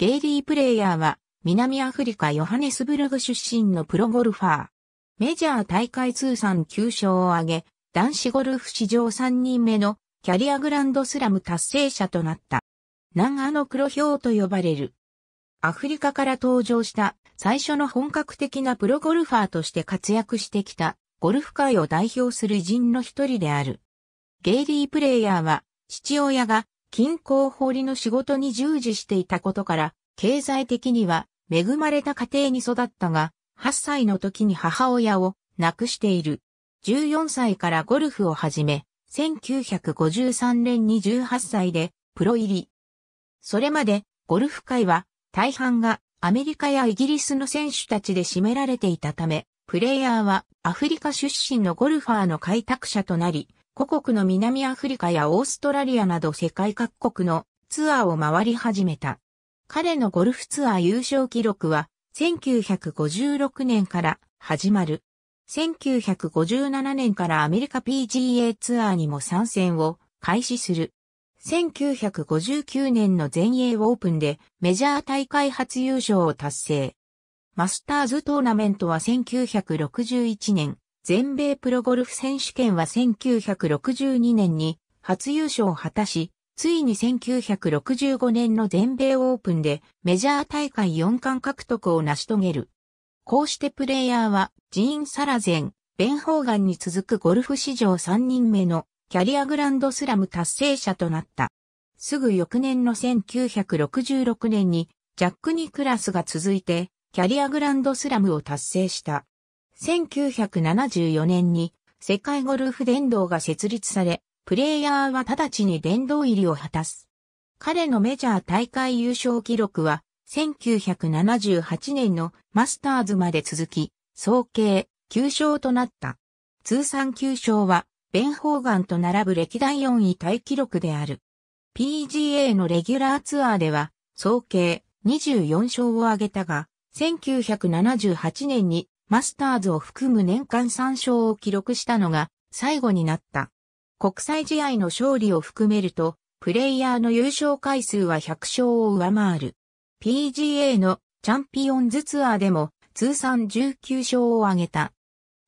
ゲイリープレイヤーは、南アフリカヨハネスブルグ出身のプロゴルファー。メジャー大会通算9勝を挙げ、男子ゴルフ史上3人目のキャリアグランドスラム達成者となった。南アの黒豹と呼ばれる。アフリカから登場した最初の本格的なプロゴルファーとして活躍してきたゴルフ界を代表する人の一人である。ゲイリープレイヤーは父親が金鉱掘りの仕事に従事していたことから、経済的には恵まれた家庭に育ったが、8歳の時に母親を亡くしている。14歳からゴルフを始め、1953年に18歳でプロ入り。それまでゴルフ界は大半がアメリカやイギリスの選手たちで占められていたため、プレイヤーはアフリカ出身のゴルファーの開拓者となり、古国の南アフリカやオーストラリアなど世界各国のツアーを回り始めた。彼のゴルフツアー優勝記録は1956年から始まる。1957年からアメリカ PGA ツアーにも参戦を開始する。1959年の全英オープンでメジャー大会初優勝を達成。マスターズトーナメントは1961年全米プロゴルフ選手権は1962年に初優勝を果たし、ついに1965年の全米オープンでメジャー大会4冠獲得を成し遂げる。こうしてプレイヤーはジーン・サラゼン、ベン・ホーガンに続くゴルフ史上3人目のキャリアグランドスラム達成者となった。すぐ翌年の1966年にジャック・ニクラスが続いてキャリアグランドスラムを達成した。1974年に世界ゴルフ殿堂が設立され、プレイヤーは直ちに殿堂入りを果たす。彼のメジャー大会優勝記録は、1978年のマスターズまで続き、総計9勝となった。通算9勝は、ベン・ホーガンと並ぶ歴代4位タイ記録である。PGA のレギュラーツアーでは、総計24勝を挙げたが、1978年にマスターズを含む年間3勝を記録したのが最後になった。国際試合の勝利を含めると、プレイヤーの優勝回数は100勝を上回る。PGA のチャンピオンズツアーでも通算19勝を挙げた。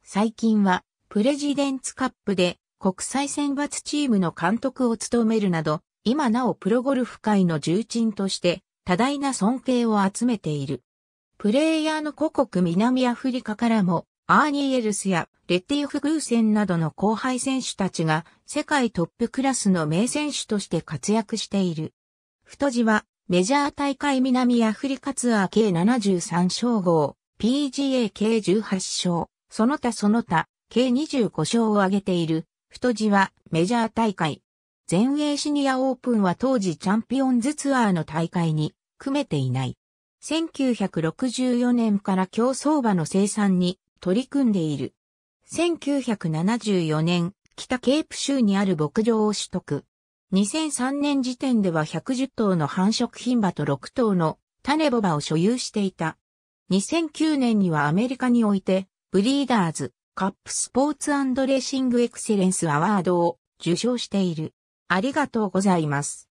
最近はプレジデンツカップで国際選抜チームの監督を務めるなど、今なおプロゴルフ界の重鎮として多大な尊敬を集めている。プレイヤーの故国南アフリカからも、アーニー・エルスやレッティフ・グーセンなどの後輩選手たちが世界トップクラスの名選手として活躍している。太字はメジャー大会南アフリカツアー計73勝号、PGA 計18勝、その他その他、計25勝を挙げている、太字はメジャー大会。全英シニアオープンは当時チャンピオンズツアーの大会に組めていない。1964年から競走馬の生産に取り組んでいる。1974年、北ケープ州にある牧場を取得。2003年時点では110頭の繁殖品馬と6頭の種ボ馬を所有していた。2009年にはアメリカにおいて、ブリーダーズ、カップスポーツレーシングエクセレンスアワードを受賞している。ありがとうございます。